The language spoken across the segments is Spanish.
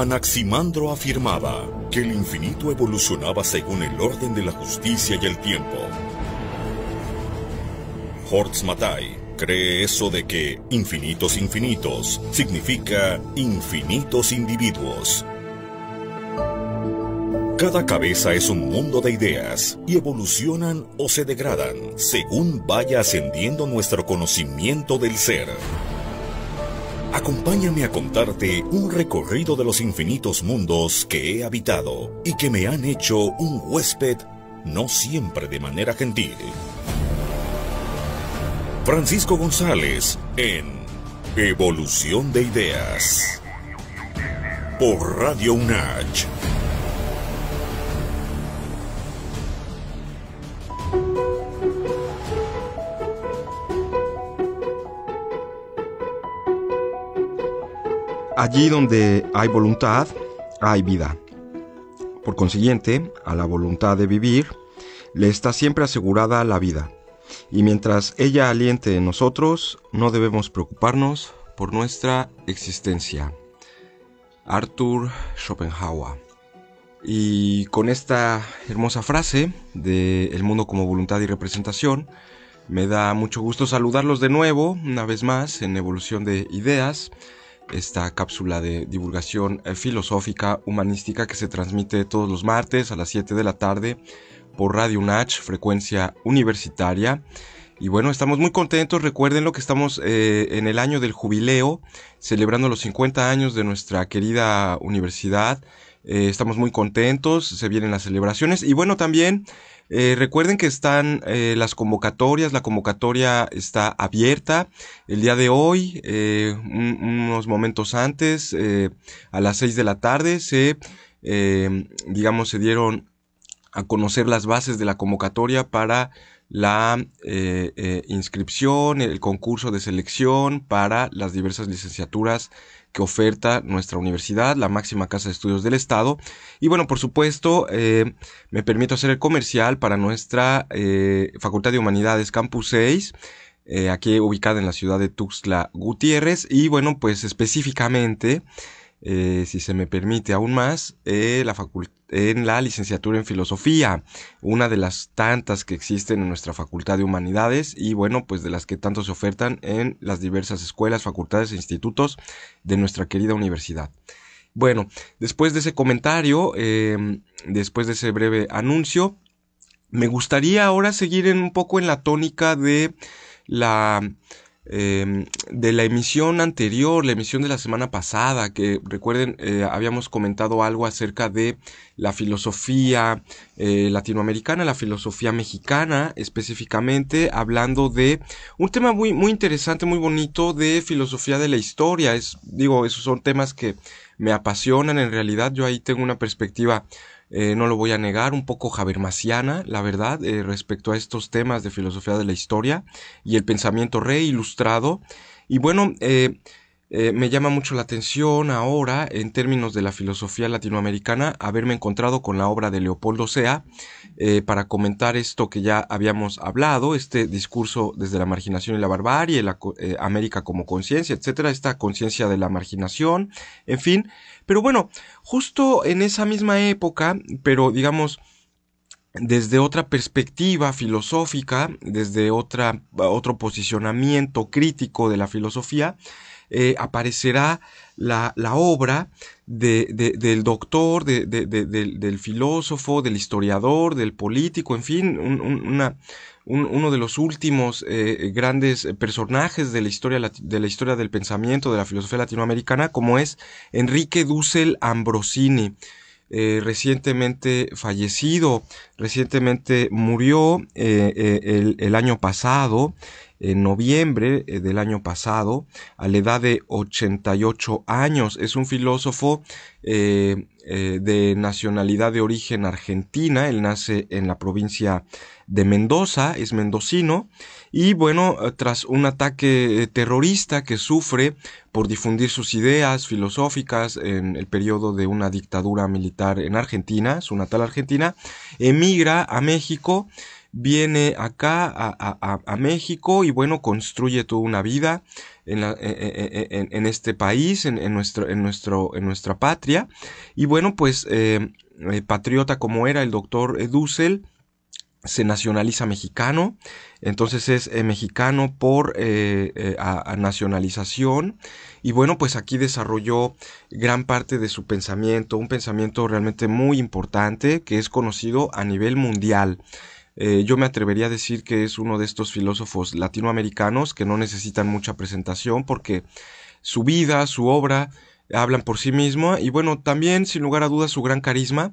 Anaximandro afirmaba que el infinito evolucionaba según el orden de la justicia y el tiempo. Hortz Matai cree eso de que infinitos infinitos significa infinitos individuos. Cada cabeza es un mundo de ideas y evolucionan o se degradan según vaya ascendiendo nuestro conocimiento del ser. Acompáñame a contarte un recorrido de los infinitos mundos que he habitado y que me han hecho un huésped no siempre de manera gentil. Francisco González en Evolución de Ideas por Radio UNACH. Allí donde hay voluntad, hay vida. Por consiguiente, a la voluntad de vivir le está siempre asegurada la vida. Y mientras ella aliente en nosotros, no debemos preocuparnos por nuestra existencia. Arthur Schopenhauer. Y con esta hermosa frase de El mundo como voluntad y representación, me da mucho gusto saludarlos de nuevo, una vez más, en Evolución de Ideas esta cápsula de divulgación eh, filosófica humanística que se transmite todos los martes a las 7 de la tarde por Radio Natch, frecuencia universitaria. Y bueno, estamos muy contentos, recuerden lo que estamos eh, en el año del jubileo, celebrando los 50 años de nuestra querida universidad, eh, estamos muy contentos, se vienen las celebraciones. Y bueno, también eh, recuerden que están eh, las convocatorias, la convocatoria está abierta el día de hoy, unos momentos antes, a las 6 de la tarde, se, em, digamos, se dieron a conocer las bases de la convocatoria para la inscripción, el concurso de selección para las diversas licenciaturas que oferta nuestra universidad, la máxima casa de estudios del Estado. Y bueno, por supuesto, eh, me permito hacer el comercial para nuestra eh, Facultad de Humanidades Campus 6. Eh, aquí ubicada en la ciudad de Tuxtla Gutiérrez y bueno pues específicamente eh, si se me permite, aún más eh, en la licenciatura en filosofía, una de las tantas que existen en nuestra Facultad de Humanidades y bueno, pues de las que tanto se ofertan en las diversas escuelas, facultades e institutos de nuestra querida universidad. Bueno, después de ese comentario, em, después de ese breve anuncio, me gustaría ahora seguir en un poco en la tónica de la Em, de la emisión anterior, la emisión de la semana pasada, que recuerden, eh, habíamos comentado algo acerca de la filosofía eh, latinoamericana, la filosofía mexicana específicamente, hablando de un tema muy, muy interesante, muy bonito de filosofía de la historia. Es, digo, esos son temas que me apasionan en realidad. Yo ahí tengo una perspectiva eh, no lo voy a negar, un poco javermasiana, la verdad, eh, respecto a estos temas de filosofía de la historia y el pensamiento ilustrado Y bueno, eh, eh, me llama mucho la atención ahora, en términos de la filosofía latinoamericana, haberme encontrado con la obra de Leopoldo Sea eh, para comentar esto que ya habíamos hablado, este discurso desde la marginación y la barbarie, la, eh, América como conciencia, etcétera, esta conciencia de la marginación, en fin. Pero bueno, justo en esa misma época, pero digamos, desde otra perspectiva filosófica, desde otra, otro posicionamiento crítico de la filosofía, eh, aparecerá la, obra de, del doctor, del, filósofo, del historiador, del político, en fin, uno de los últimos eh, grandes personajes de la, historia, de la historia del pensamiento, de la filosofía latinoamericana, como es Enrique Dussel Ambrosini. Eh, recientemente fallecido, recientemente murió el, el, año pasado en noviembre eh, del año pasado, a la edad de 88 años. Es un filósofo eh, eh, de nacionalidad de origen argentina. Él nace en la provincia de Mendoza, es mendocino. Y bueno, tras un ataque terrorista que sufre por difundir sus ideas filosóficas en el periodo de una dictadura militar en Argentina, su natal Argentina, emigra a México viene acá a, México y bueno, construye toda una vida en, e, e, e, este país, en, nuestro, en, nuestro, en nuestra patria. Y bueno, pues eh, eh, patriota como era el doctor Dussel, se nacionaliza mexicano, entonces es eh, mexicano por nacionalización y bueno, pues aquí desarrolló gran parte de su pensamiento, un pensamiento realmente muy importante que es conocido a nivel mundial. Eh, yo me atrevería a decir que es uno de estos filósofos latinoamericanos que no necesitan mucha presentación porque su vida, su obra, hablan por sí mismo y bueno, también sin lugar a dudas su gran carisma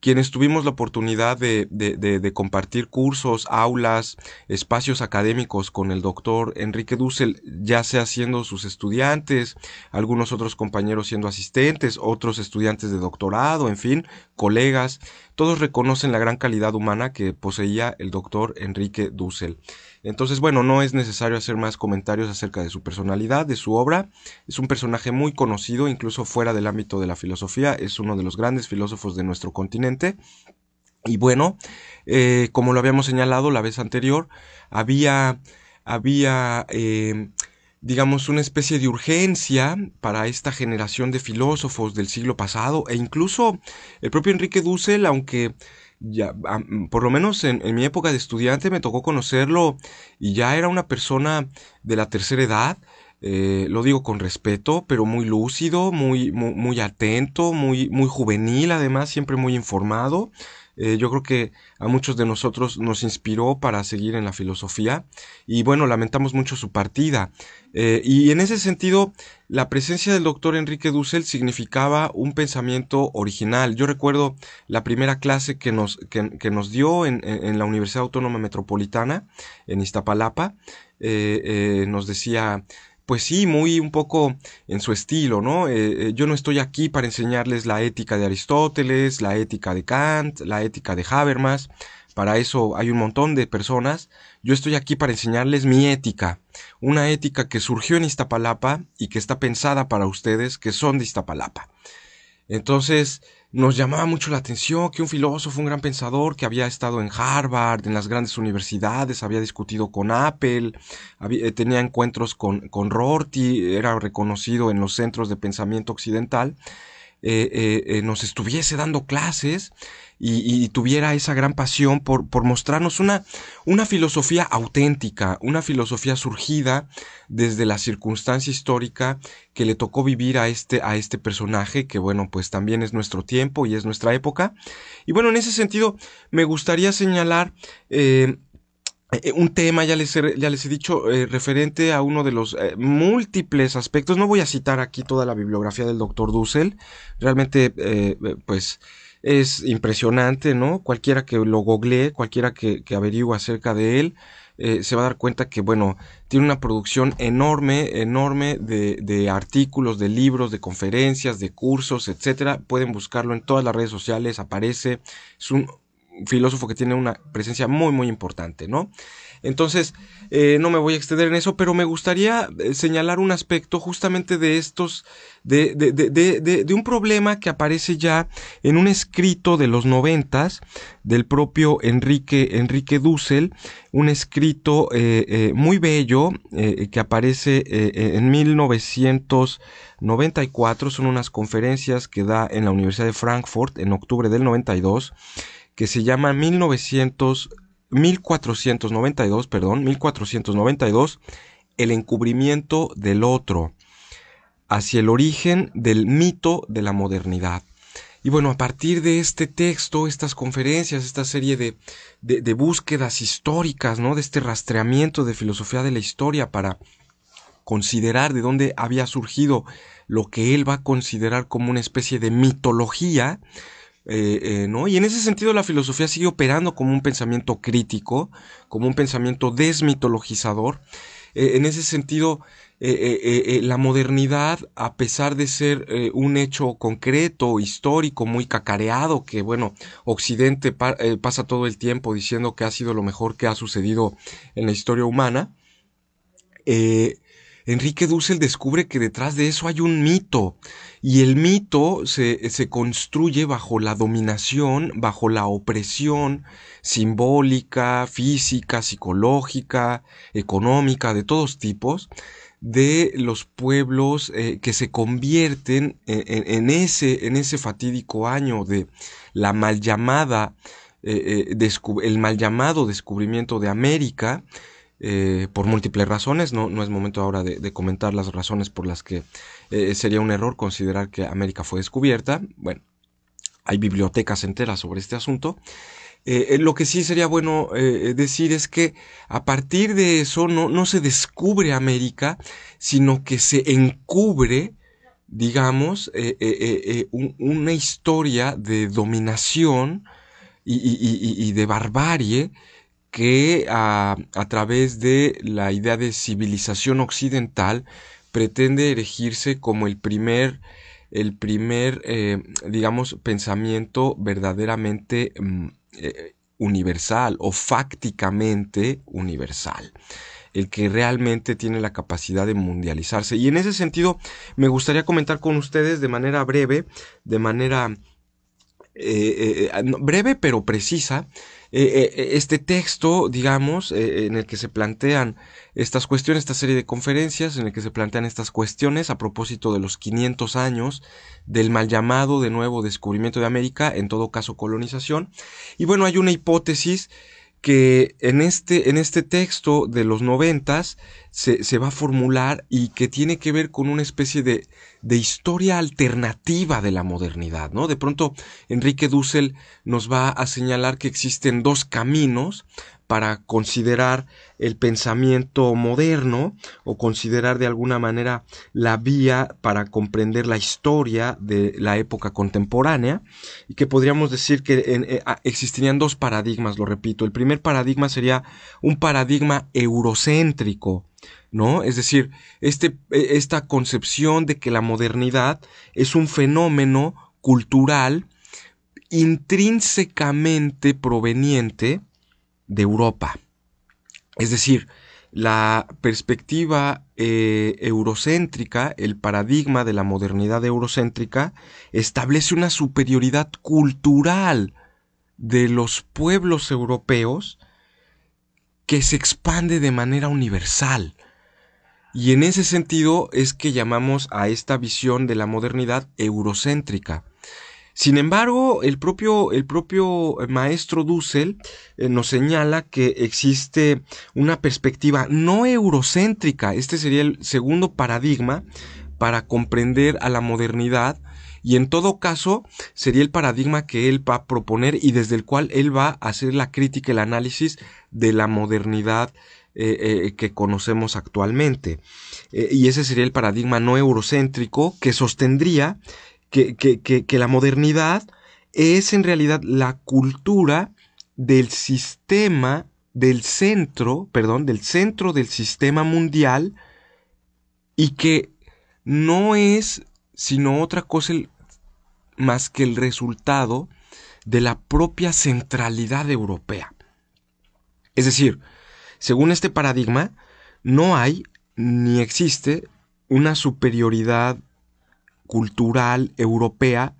quienes tuvimos la oportunidad de, compartir cursos, aulas, espacios académicos con el doctor Enrique Dussel, ya sea siendo sus estudiantes, algunos otros compañeros siendo asistentes, otros estudiantes de doctorado, en fin, colegas, todos reconocen la gran calidad humana que poseía el doctor Enrique Dussel. Entonces, bueno, no es necesario hacer más comentarios acerca de su personalidad, de su obra. Es un personaje muy conocido, incluso fuera del ámbito de la filosofía, es uno de los grandes filósofos de nuestro continente y bueno, eh, como lo habíamos señalado la vez anterior, había, había em, digamos, una especie de urgencia para esta generación de filósofos del siglo pasado e incluso el propio Enrique Dussel, aunque ya, por lo menos en mi época de estudiante me tocó conocerlo y ya era una persona de la tercera edad, eh, lo digo con respeto, pero muy lúcido, muy, muy, atento, muy, muy juvenil, además, siempre muy informado. Eh, yo creo que a muchos de nosotros nos inspiró para seguir en la filosofía y bueno, lamentamos mucho su partida. Eh, y en ese sentido, la presencia del doctor Enrique Dussel significaba un pensamiento original. Yo recuerdo la primera clase que nos, que, nos dio en, la Universidad Autónoma Metropolitana, en Iztapalapa, nos decía pues sí, muy un poco en su estilo, ¿no? Eh, eh, yo no estoy aquí para enseñarles la ética de Aristóteles, la ética de Kant, la ética de Habermas, para eso hay un montón de personas. Yo estoy aquí para enseñarles mi ética, una ética que surgió en Iztapalapa y que está pensada para ustedes que son de Iztapalapa. Entonces nos llamaba mucho la atención que un filósofo, un gran pensador que había estado en Harvard, en las grandes universidades, había discutido con Apple, eh, tenía encuentros con, con Rorty, era reconocido en los centros de pensamiento occidental, eh, eh, nos estuviese dando clases y, tuviera esa gran pasión por, por mostrarnos una, una filosofía auténtica, una filosofía surgida desde la circunstancia histórica que le tocó vivir a este, a este personaje, que bueno, pues también es nuestro tiempo y es nuestra época. Y bueno, en ese sentido, me gustaría señalar eh, eh, un tema, ya les he, ya les he dicho, eh, referente a uno de los múltiples aspectos. No voy a citar aquí toda la bibliografía del doctor Dussel. Realmente, pues, es impresionante, ¿no? Cualquiera que lo googlee, cualquiera que, averigüe acerca de él, eh, se va a dar cuenta que, bueno, tiene una producción enorme, enorme de, de, artículos, de libros, de conferencias, de cursos, etcétera. Pueden buscarlo en todas las redes sociales, aparece. Es un filósofo que tiene una presencia muy, muy importante, ¿no? Entonces, eh, no me voy a extender en eso, pero me gustaría eh, señalar un aspecto justamente de estos, de, un problema que aparece ya en un escrito de los noventas del propio Enrique, Enrique Dussel, un escrito eh, muy bello que aparece en 1994, son unas conferencias que da en la Universidad de Frankfurt en octubre del 92, que se llama 1900, 1492, perdón, 1492, El encubrimiento del otro, hacia el origen del mito de la modernidad. Y bueno, a partir de este texto, estas conferencias, esta serie de, de, búsquedas históricas, ¿no? De este rastreamiento de filosofía de la historia para considerar de dónde había surgido lo que él va a considerar como una especie de mitología, eh, eh, ¿no? Y en ese sentido la filosofía sigue operando como un pensamiento crítico, como un pensamiento desmitologizador. Eh, en ese sentido, la modernidad, a pesar de ser un hecho concreto, histórico, muy cacareado, que bueno, Occidente pasa todo el tiempo diciendo que ha sido lo mejor que ha sucedido en la historia humana, eh, Enrique Dussel descubre que detrás de eso hay un mito, y el mito se, construye bajo la dominación, bajo la opresión simbólica, física, psicológica, económica, de todos tipos, de los pueblos eh, que se convierten en, ese, en ese fatídico año de la mal llamada eh, eh, el mal llamado descubrimiento de América, eh, por múltiples razones. No, es momento ahora de, comentar las razones por las que eh, sería un error considerar que América fue descubierta. Bueno, hay bibliotecas enteras sobre este asunto. Eh, lo que sí sería bueno decir es que a partir de eso no, se descubre América, sino que se encubre, digamos, una historia de dominación y, y de barbarie que ah, a, través de la idea de civilización occidental pretende erigirse como el primer el primer, eh, digamos, pensamiento verdaderamente mm, eh, universal o fácticamente universal, el que realmente tiene la capacidad de mundializarse. Y en ese sentido, me gustaría comentar con ustedes de manera breve, de manera eh, breve pero precisa, eh, eh, eh, este texto, digamos, en el que se plantean estas cuestiones, esta serie de conferencias, en el que se plantean estas cuestiones a propósito de los 500 años del mal llamado de nuevo descubrimiento de América, en todo caso colonización. Y bueno, hay una hipótesis que en este, en este texto de los noventas se, se, va a formular y que tiene que ver con una especie de, de historia alternativa de la modernidad, ¿no? De pronto, Enrique Dussel nos va a señalar que existen dos caminos para considerar el pensamiento moderno o considerar de alguna manera la vía para comprender la historia de la época contemporánea y que podríamos decir que eh, existirían dos paradigmas, lo repito. El primer paradigma sería un paradigma eurocéntrico, ¿no? Es decir, este, e, esta concepción de que la modernidad es un fenómeno cultural intrínsecamente proveniente de Europa. Es decir, la perspectiva eh, eurocéntrica, el paradigma de la modernidad eurocéntrica, establece una superioridad cultural de los pueblos europeos que se expande de manera universal. Y en ese sentido es que llamamos a esta visión de la modernidad eurocéntrica. Sin embargo, el propio, el propio eh, maestro Dussel eh, nos señala que existe una perspectiva no eurocéntrica, este sería el segundo paradigma para comprender a la modernidad y en todo caso sería el paradigma que él va a proponer y desde el cual él va a hacer la crítica, y el análisis de la modernidad eh, que conocemos actualmente. y ese sería el paradigma no eurocéntrico que sostendría que, la modernidad es en realidad la cultura del sistema, del centro, perdón, del centro del sistema mundial y que no es sino otra cosa más que el resultado de la propia centralidad europea. Es decir, según este paradigma, no hay ni existe una superioridad cultural europea,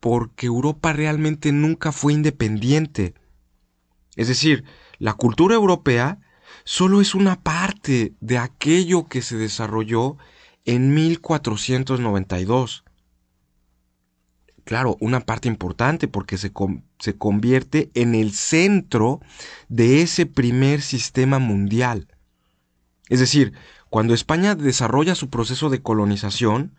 porque Europa realmente nunca fue independiente. Es decir, la cultura europea solo es una parte de aquello que se desarrolló en 1492. Claro, una parte importante porque se, se convierte en el centro de ese primer sistema mundial. Es decir, cuando España desarrolla su proceso de colonización,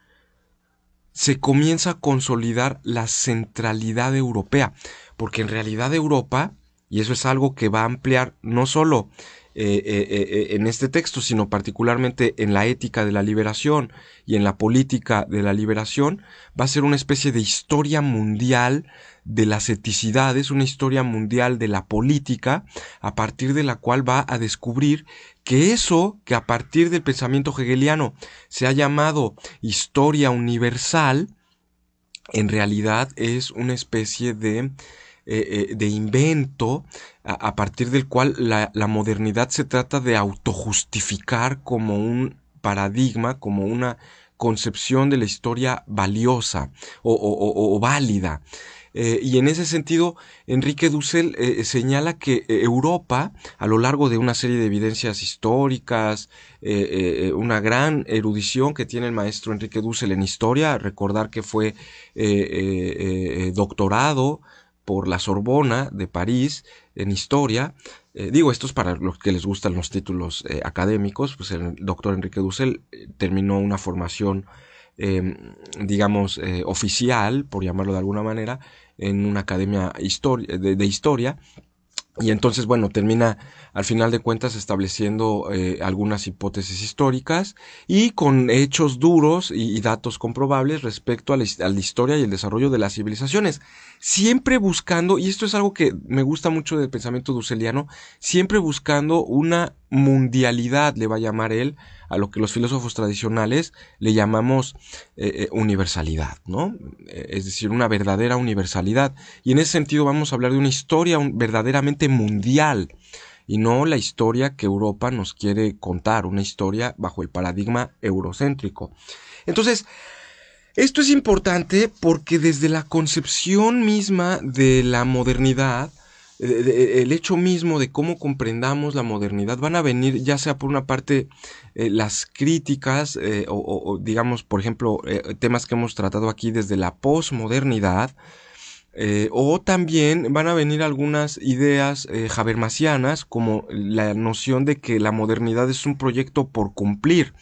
se comienza a consolidar la centralidad europea, porque en realidad Europa, y eso es algo que va a ampliar no solo eh, eh, eh, en este texto, sino particularmente en la ética de la liberación y en la política de la liberación, va a ser una especie de historia mundial de las eticidades, una historia mundial de la política, a partir de la cual va a descubrir que eso que a partir del pensamiento hegeliano se ha llamado historia universal, en realidad es una especie de, eh, eh, invento a, partir del cual la, modernidad se trata de autojustificar como un paradigma, como una concepción de la historia valiosa o válida. Eh, y en ese sentido, Enrique Dussel eh, señala que eh, Europa, a lo largo de una serie de evidencias históricas, una gran erudición que tiene el maestro Enrique Dussel en historia, recordar que fue doctorado por la Sorbona de París en historia. digo, esto es para los que les gustan los títulos académicos, pues el doctor Enrique Dussel terminó una formación Em, digamos, eh, oficial, por llamarlo de alguna manera, en una academia eh, de, historia. Y entonces, bueno, termina al final de cuentas estableciendo eh, algunas hipótesis históricas y con hechos duros y, datos comprobables respecto a la, historia y el desarrollo de las civilizaciones. Siempre buscando, y esto es algo que me gusta mucho del pensamiento duseliano, siempre buscando una mundialidad, le va a llamar él, a lo que los filósofos tradicionales le llamamos eh, eh, universalidad, ¿no? Eh, es decir, una verdadera universalidad. Y en ese sentido vamos a hablar de una historia verdaderamente mundial y no la historia que Europa nos quiere contar, una historia bajo el paradigma eurocéntrico. Entonces, esto es importante porque desde la concepción misma de la modernidad, el hecho mismo de cómo comprendamos la modernidad van a venir ya sea por una parte eh, las críticas eh, o, digamos por ejemplo eh, temas que hemos tratado aquí desde la posmodernidad o también van a venir algunas ideas habermasianas como la noción de que la modernidad es un proyecto por cumplir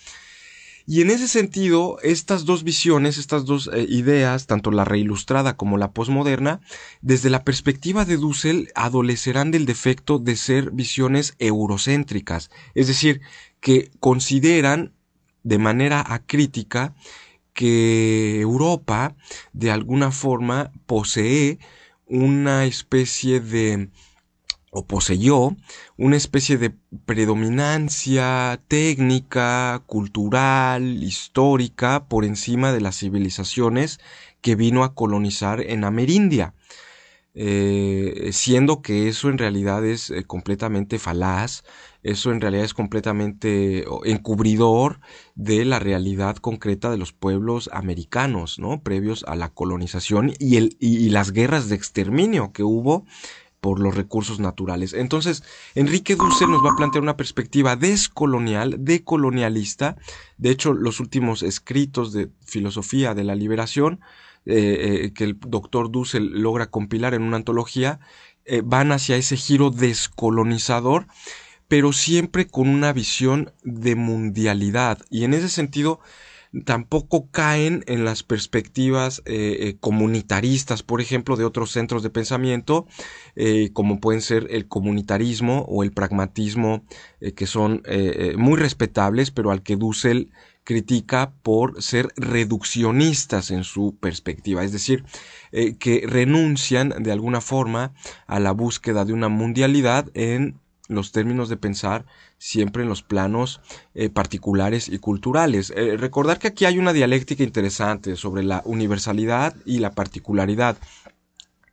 y en ese sentido, estas dos visiones, estas dos eh, ideas, tanto la reilustrada como la posmoderna, desde la perspectiva de Dussel, adolecerán del defecto de ser visiones eurocéntricas, es decir, que consideran de manera acrítica que Europa, de alguna forma, posee una especie de o poseyó una especie de predominancia técnica, cultural, histórica por encima de las civilizaciones que vino a colonizar en Amerindia, eh, siendo que eso en realidad es eh, completamente falaz, eso en realidad es completamente encubridor de la realidad concreta de los pueblos americanos, ¿no? Previos a la colonización y, el, y las guerras de exterminio que hubo por los recursos naturales. Entonces, Enrique Dussel nos va a plantear una perspectiva descolonial, decolonialista. De hecho, los últimos escritos de filosofía de la liberación eh, eh, que el doctor Dussel logra compilar en una antología eh, van hacia ese giro descolonizador pero siempre con una visión de mundialidad. Y en ese sentido, tampoco caen en las perspectivas eh, eh, comunitaristas, por ejemplo, de otros centros de pensamiento, eh, como pueden ser el comunitarismo o el pragmatismo, que son muy respetables, pero al que Dussel critica por ser reduccionistas en su perspectiva, es decir, que renuncian de alguna forma a la búsqueda de una mundialidad en los términos de pensar siempre en los planos eh, particulares y culturales. Eh, recordar que aquí hay una dialéctica interesante sobre la universalidad y la particularidad,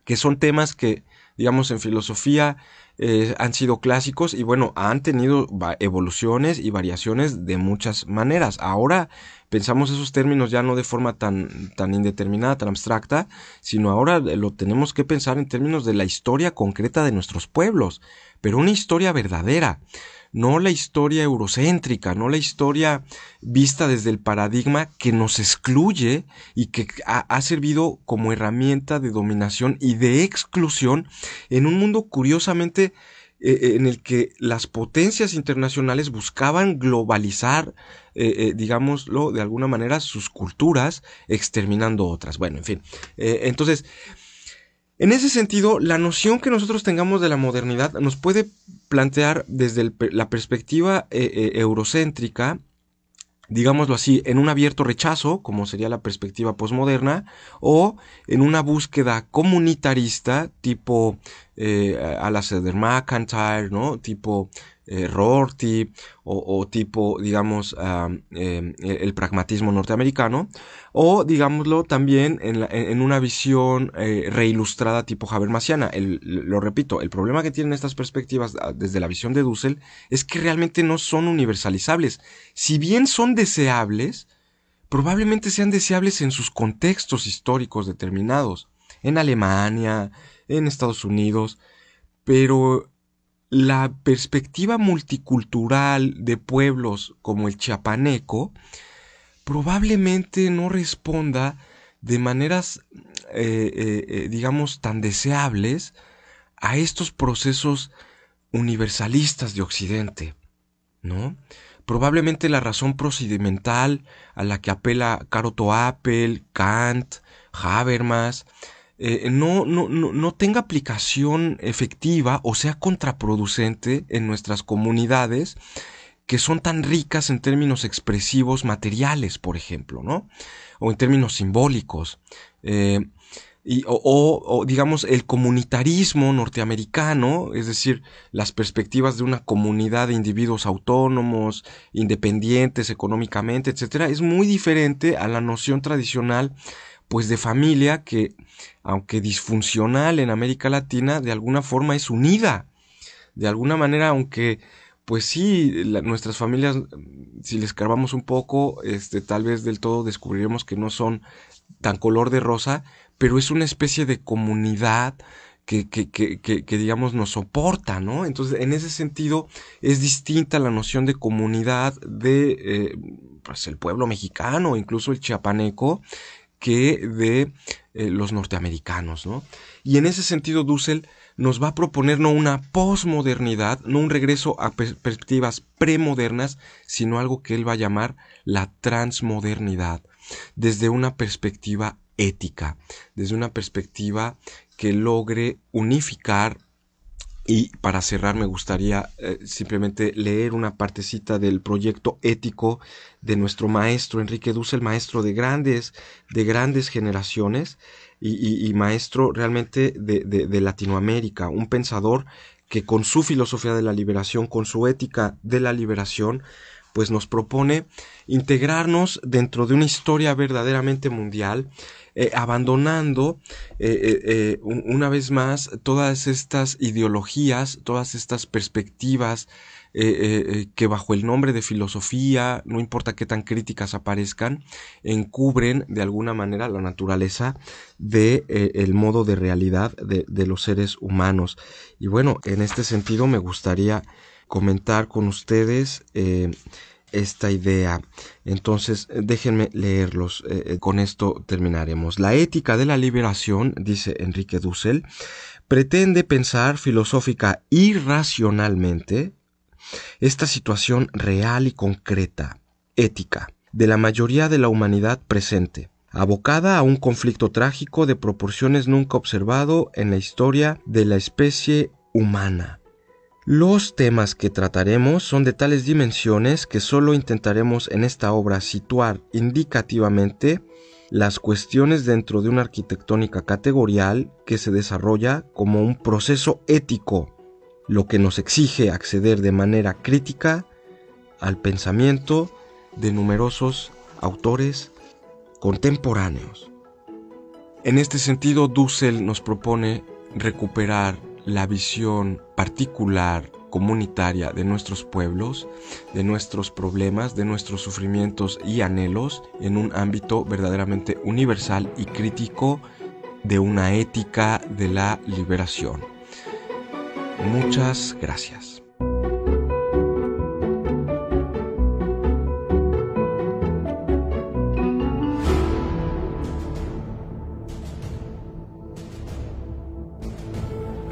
que son temas que digamos, en filosofía, eh, han sido clásicos y bueno, han tenido evoluciones y variaciones de muchas maneras. Ahora pensamos esos términos ya no de forma tan, tan indeterminada, tan abstracta, sino ahora lo tenemos que pensar en términos de la historia concreta de nuestros pueblos, pero una historia verdadera no la historia eurocéntrica, no la historia vista desde el paradigma que nos excluye y que ha, servido como herramienta de dominación y de exclusión en un mundo curiosamente eh, eh, en el que las potencias internacionales buscaban globalizar, eh, digámoslo de alguna manera, sus culturas, exterminando otras. Bueno, en fin. entonces, en ese sentido, la noción que nosotros tengamos de la modernidad nos puede plantear desde la perspectiva eh, eh, eurocéntrica, digámoslo así, en un abierto rechazo, como sería la perspectiva posmoderna, o en una búsqueda comunitarista tipo eh, a la eh, de McIntyre, ¿no? Tipo eh, Rorty o, tipo, digamos, em, el pragmatismo norteamericano, o digámoslo también en, una visión reilustrada tipo Habermasiana. El, lo repito, el problema que tienen estas perspectivas ah, desde la visión de Dussel es que realmente no son universalizables. Si bien son deseables, probablemente sean deseables en sus contextos históricos determinados en Alemania, en Estados Unidos, pero la perspectiva multicultural de pueblos como el chiapaneco probablemente no responda de maneras, eh, eh, eh, digamos, tan deseables a estos procesos universalistas de Occidente, ¿no? Probablemente la razón procedimental a la que apela Caroto Apple, Kant, Habermas, eh, no, no, tenga aplicación efectiva o sea contraproducente en nuestras comunidades que son tan ricas en términos expresivos materiales, por ejemplo, ¿no? O en términos simbólicos. Eh, y, o, digamos el comunitarismo norteamericano, es decir, las perspectivas de una comunidad de individuos autónomos, independientes económicamente, etcétera, es muy diferente a la noción tradicional pues de familia que, aunque disfuncional en América Latina, de alguna forma es unida. De alguna manera, aunque, pues sí, nuestras familias, si les carbamos un poco, este, tal vez del todo descubriremos que no son tan color de rosa, pero es una especie de comunidad que, que, que, digamos nos soporta, ¿no? Entonces, en ese sentido, es distinta la noción de comunidad de eh, pues, el pueblo mexicano, incluso el chiapaneco, que de eh, los norteamericanos, ¿no? Y en ese sentido, Dussel nos va a proponer no una posmodernidad, no un regreso a perspectivas premodernas, sino algo que él va a llamar la transmodernidad, desde una perspectiva ética, desde una perspectiva que logre unificar y para cerrar me gustaría eh, simplemente leer una partecita del proyecto ético de nuestro maestro Enrique Dussel, maestro de grandes, de grandes generaciones y, maestro realmente de, de Latinoamérica, un pensador que con su filosofía de la liberación, con su ética de la liberación, pues nos propone integrarnos dentro de una historia verdaderamente mundial eh, abandonando eh, eh, una vez más todas estas ideologías, todas estas perspectivas que bajo el nombre de filosofía, no importa qué tan críticas aparezcan, encubren de alguna manera la naturaleza del de, el modo de realidad de, los seres humanos. Y bueno, en este sentido me gustaría comentar con ustedes esta idea. Entonces, eh, déjenme leerlos. Eh, eh, con esto terminaremos. La ética de la liberación, dice Enrique Dussel, pretende pensar filosófica y racionalmente esta situación real y concreta, ética, de la mayoría de la humanidad presente, abocada a un conflicto trágico de proporciones nunca observado en la historia de la especie humana los temas que trataremos son de tales dimensiones que solo intentaremos en esta obra situar indicativamente las cuestiones dentro de una arquitectónica categorial que se desarrolla como un proceso ético, lo que nos exige acceder de manera crítica al pensamiento de numerosos autores contemporáneos. En este sentido, Dussel nos propone recuperar la visión particular, comunitaria de nuestros pueblos, de nuestros problemas, de nuestros sufrimientos y anhelos en un ámbito verdaderamente universal y crítico de una ética de la liberación. Muchas gracias.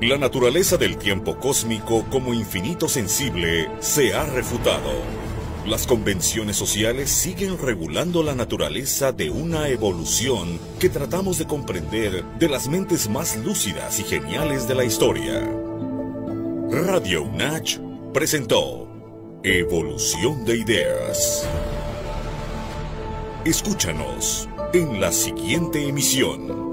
la naturaleza del tiempo cósmico como infinito sensible se ha refutado. Las convenciones sociales siguen regulando la naturaleza de una evolución que tratamos de comprender de las mentes más lúcidas y geniales de la historia. Radio UNACH presentó Evolución de Ideas. Escúchanos en la siguiente emisión.